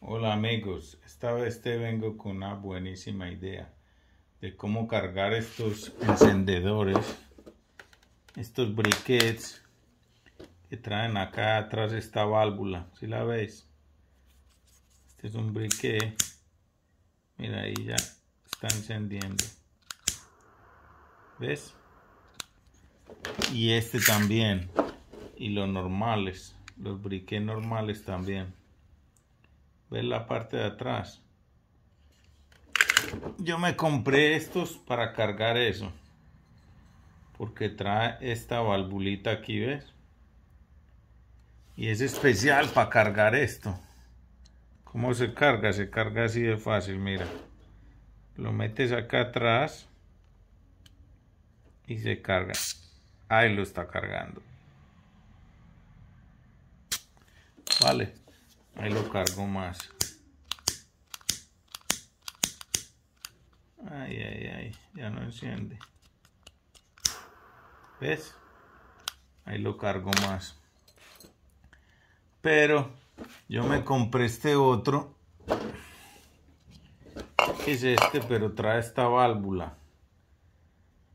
Hola amigos, esta vez te vengo con una buenísima idea de cómo cargar estos encendedores, estos briquets que traen acá atrás esta válvula, si la veis, este es un briquet, mira ahí ya está encendiendo, ¿ves? Y este también, y los normales, los briquets normales también ver la parte de atrás yo me compré estos para cargar eso porque trae esta valvulita aquí ves y es especial para cargar esto ¿Cómo se carga? Se carga así de fácil, mira. Lo metes acá atrás y se carga. Ahí lo está cargando. Vale. Ahí lo cargo más. Ay, ay, ay. Ya no enciende. ¿Ves? Ahí lo cargo más. Pero yo me compré este otro. Es este, pero trae esta válvula.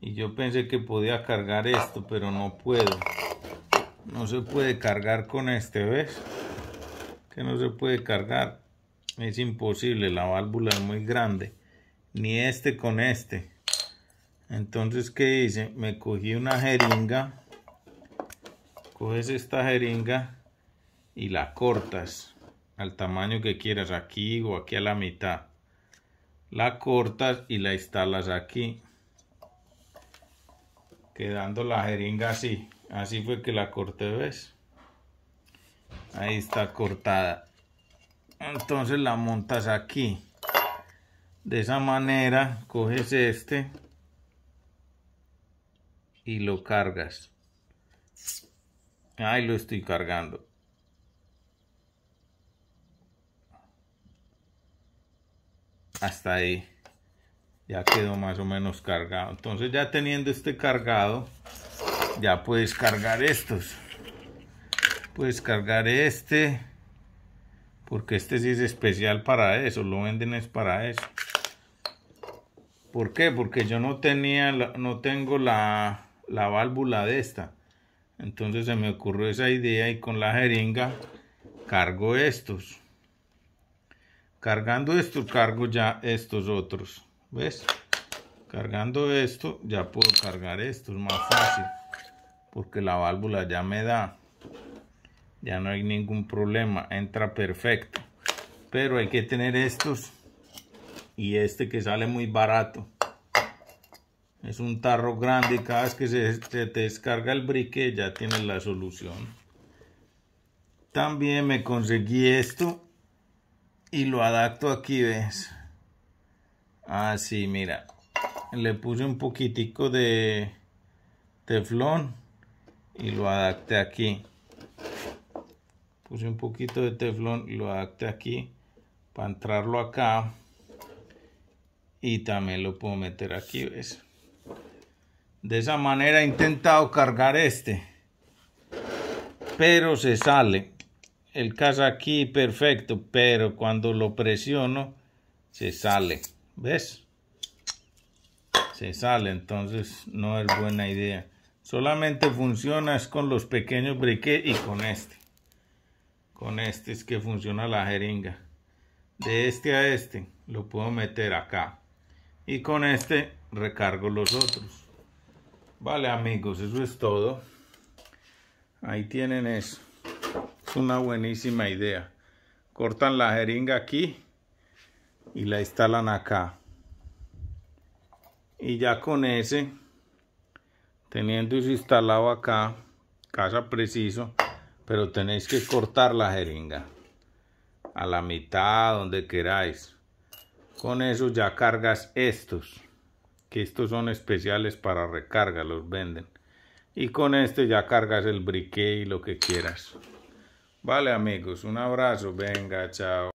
Y yo pensé que podía cargar esto, pero no puedo. No se puede cargar con este, ¿ves? que no se puede cargar. Es imposible, la válvula es muy grande. Ni este con este. Entonces, ¿qué hice? Me cogí una jeringa. Coges esta jeringa y la cortas al tamaño que quieras, aquí o aquí a la mitad. La cortas y la instalas aquí. Quedando la jeringa así. Así fue que la corté, ¿ves? Ahí está cortada. Entonces la montas aquí. De esa manera coges este y lo cargas. Ahí lo estoy cargando. Hasta ahí. Ya quedó más o menos cargado. Entonces ya teniendo este cargado, ya puedes cargar estos puedes cargar este porque este sí es especial para eso lo venden es para eso ¿por qué? porque yo no tenía no tengo la, válvula de esta entonces se me ocurrió esa idea y con la jeringa cargo estos cargando estos cargo ya estos otros ¿ves? cargando esto ya puedo cargar esto es más fácil porque la válvula ya me da ya no hay ningún problema entra perfecto pero hay que tener estos y este que sale muy barato es un tarro grande y cada vez que se, te descarga el brique ya tienes la solución también me conseguí esto y lo adapto aquí ves así ah, mira le puse un poquitico de teflón y lo adapté aquí puse un poquito de teflón lo adapté aquí para entrarlo acá y también lo puedo meter aquí ves de esa manera he intentado cargar este pero se sale el casa aquí perfecto pero cuando lo presiono se sale ves se sale entonces no es buena idea solamente funciona es con los pequeños briquetes. y con este con este es que funciona la jeringa de este a este lo puedo meter acá y con este recargo los otros vale amigos eso es todo ahí tienen eso es una buenísima idea cortan la jeringa aquí y la instalan acá y ya con ese teniendo eso instalado acá casa preciso pero tenéis que cortar la jeringa a la mitad, donde queráis. Con eso ya cargas estos, que estos son especiales para recarga, los venden. Y con este ya cargas el briquet y lo que quieras. Vale amigos, un abrazo, venga, chao.